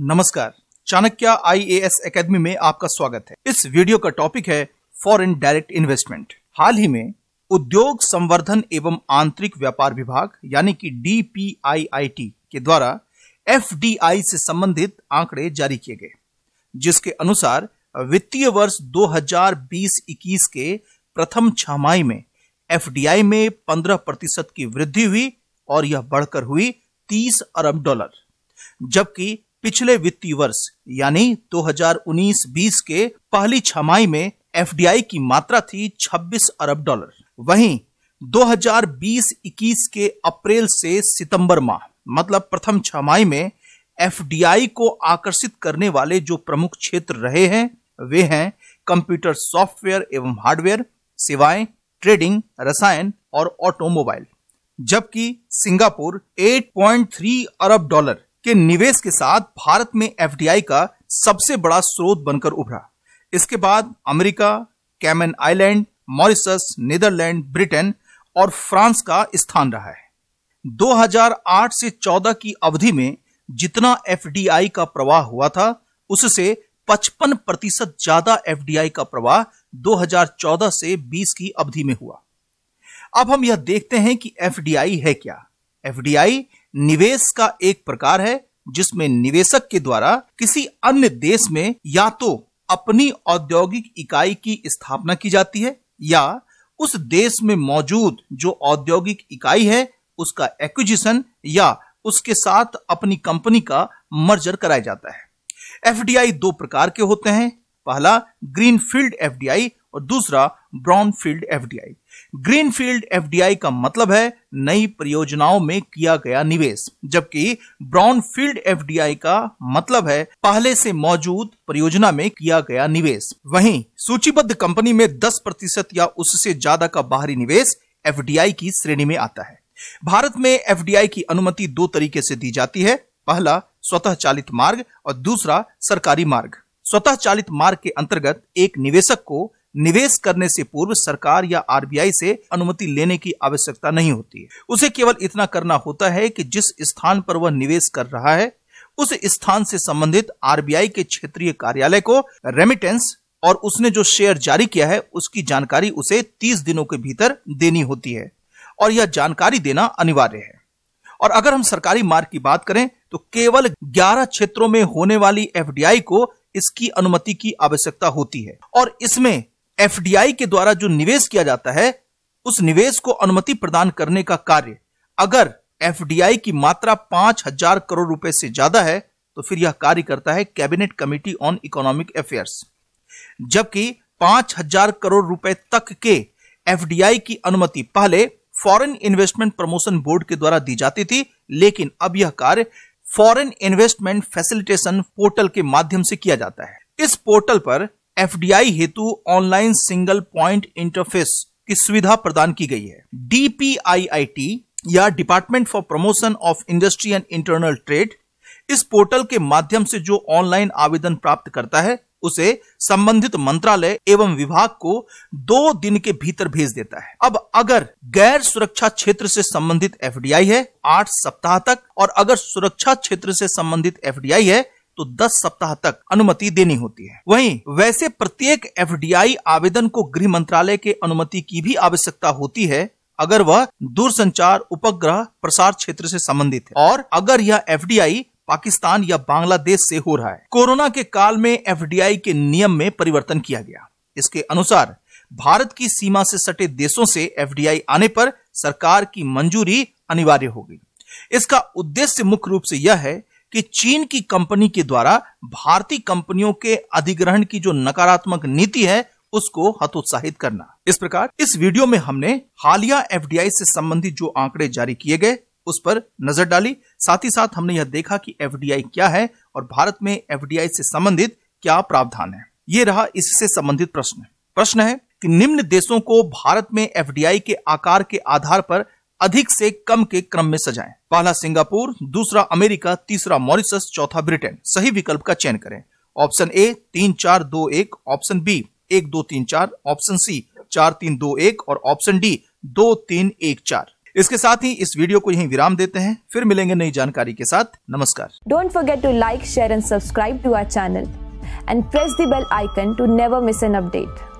नमस्कार Chanakya IAS academy में आपका स्वागत है इस वीडियो का टॉपिक है फॉरेन डायरेक्ट इन्वेस्टमेंट हाल ही में उद्योग संवर्धन एवं आंतरिक व्यापार विभाग यानी कि डीपीआईआईटी के द्वारा एफडीआई से संबंधित आंकड़े जारी किए गए जिसके अनुसार वित्तीय वर्ष 2020-21 के प्रथम छमाही में एफडीआई में 15 प्रतिशत की वृद्धि हुई और यह बढ़कर हुई 30 अरब डॉलर जबकि पिछले वित्तीय वर्ष यानी 2019-20 के पहली छमाई में एफडीआई की मात्रा थी 26 अरब डॉलर वहीं 2020-21 के अप्रैल से सितंबर माह मतलब प्रथम छमाई में एफडीआई को आकर्षित करने वाले जो प्रमुख क्षेत्र रहे हैं वे हैं कंप्यूटर सॉफ्टवेयर एवं हार्डवेयर सेवाएं ट्रेडिंग रसायन और ऑटोमोबाइल जबकि सिंगापुर 8.3 अरब डॉलर के निवेश के साथ भारत में एफ का सबसे बड़ा स्रोत बनकर उभरा इसके बाद America Cayman island Mauritius Netherlands Britain और फ्रांस का स्थान रहा है 2008 से 14 की अवधि में जितना एफ का प्रवाह हुआ था उससे 55 प्रतिशत ज्यादा एफ का प्रवाह 2014 से 20 की अवधि में हुआ अब हम यह देखते हैं कि एफ है क्या एफ निवेश का एक प्रकार है जिसमें निवेशक के द्वारा किसी अन्य देश में या तो अपनी औद्योगिक इकाई की स्थापना की जाती है या उस देश में मौजूद जो औद्योगिक इकाई है उसका एक्विजिशन या उसके साथ अपनी कंपनी का मर्जर कराया जाता है एफडीआई दो प्रकार के होते हैं पहला ग्रीन फील्ड एफडीआई और दूसरा brown field F green field F का मतलब है नई परियोजनाओं में किया गया निवेश जबकि ब्राउन फील्ड एफ का मतलब है पहले से मौजूद परियोजना में किया गया निवेश वहीं सूचीबद्ध कंपनी में 10 प्रतिशत या उससे ज्यादा का बाहरी निवेश एफ की श्रेणी में आता है भारत में एफ की अनुमति दो तरीके से दी जाती है पहला स्वतः चालित मार्ग और दूसरा सरकारी मार्ग स्वतः चालित मार्ग के अंतर्गत एक निवेशक को निवेश करने से पूर्व सरकार या आरबीआई से अनुमति लेने की आवश्यकता नहीं होती उसे केवल इतना करना होता है कि जिस स्थान पर वह निवेश कर रहा है उस स्थान से संबंधित आरबीआई के क्षेत्रीय कार्यालय को रेमिटेंस और उसने जो शेयर जारी किया है उसकी जानकारी उसे 30 दिनों के भीतर देनी होती है और यह जानकारी देना अनिवार्य है और अगर हम सरकारी मार्ग की बात करें तो केवल 11 क्षेत्रों में होने वाली एफडीआई को इसकी अनुमति की आवश्यकता होती है और इसमें एफडीआई के द्वारा जो निवेश किया जाता है उस निवेश को अनुमति प्रदान करने का कार्य अगर एफडीआई की मात्रा पांच हजार करोड़ रुपए से ज्यादा है तो फिर यह कार्य करता है cabinet committee on economic affairs जबकि पांच हजार करोड़ रुपए तक के एफडीआई की अनुमति पहले फॉरेन इन्वेस्टमेंट प्रमोशन बोर्ड के द्वारा दी जाती थी लेकिन अब यह कार्य फॉरेन इन्वेस्टमेंट फैसिलिटेशन पोर्टल के माध्यम से किया जाता है इस पोर्टल पर एफडीआई हेतु ऑनलाइन सिंगल पॉइंट इंटरफेस की सुविधा प्रदान की गई है डीपीआईआईटी या department for promotion of industry and internal trade इस पोर्टल के माध्यम से जो ऑनलाइन आवेदन प्राप्त करता है उसे संबंधित मंत्रालय एवं विभाग को दो दिन के भीतर भेज देता है अब अगर गैर सुरक्षा क्षेत्र से संबंधित एफ है आठ सप्ताह तक और अगर सुरक्षा क्षेत्र से संबंधित एफ है तो 10 सप्ताह तक अनुमति देनी होती है वहीं वैसे प्रत्येक एफ आवेदन को गृह मंत्रालय के अनुमति की भी आवश्यकता होती है अगर वह दूरसंचार उपग्रह प्रसार क्षेत्र से संबंधित है और अगर यह एफ पाकिस्तान या बांग्लादेश से हो रहा है कोरोना के काल में एफडीआई के नियम में परिवर्तन किया गया इसके अनुसार भारत की सीमा से सटे देशों से एफडीआई आने पर सरकार की मंजूरी अनिवार्य होगी इसका उद्देश्य मुख्य रूप से यह है कि चीन की कंपनी के द्वारा भारतीय कंपनियों के अधिग्रहण की जो नकारात्मक नीति है उसको हतोत्साहित करना इस प्रकार इस वीडियो में हमने हालिया एफडीआई से संबंधित जो आंकड़े जारी किए गए उस पर नजर डाली साथ ही साथ हमने यह देखा कि एफडीआई क्या है और भारत में एफडीआई से संबंधित क्या प्रावधान है ये रहा इससे संबंधित प्रश्न प्रश्न है कि निम्न देशों को भारत में एफडीआई के आकार के आधार पर अधिक से कम के क्रम में सजाएं पहला सिंगापुर दूसरा अमेरिका तीसरा मॉरिशस चौथा ब्रिटेन सही विकल्प का चयन करें ऑप्शन ए तीन चार दो एक ऑप्शन बी एक दो तीन चार ऑप्शन सी चार तीन दो एक और ऑप्शन डी दो तीन एक चार इसके साथ ही इस वीडियो को यहीं विराम देते हैं फिर मिलेंगे नई जानकारी के साथ नमस्कार don't forget to like share and subscribe to our channel and press the bell icon to never miss an update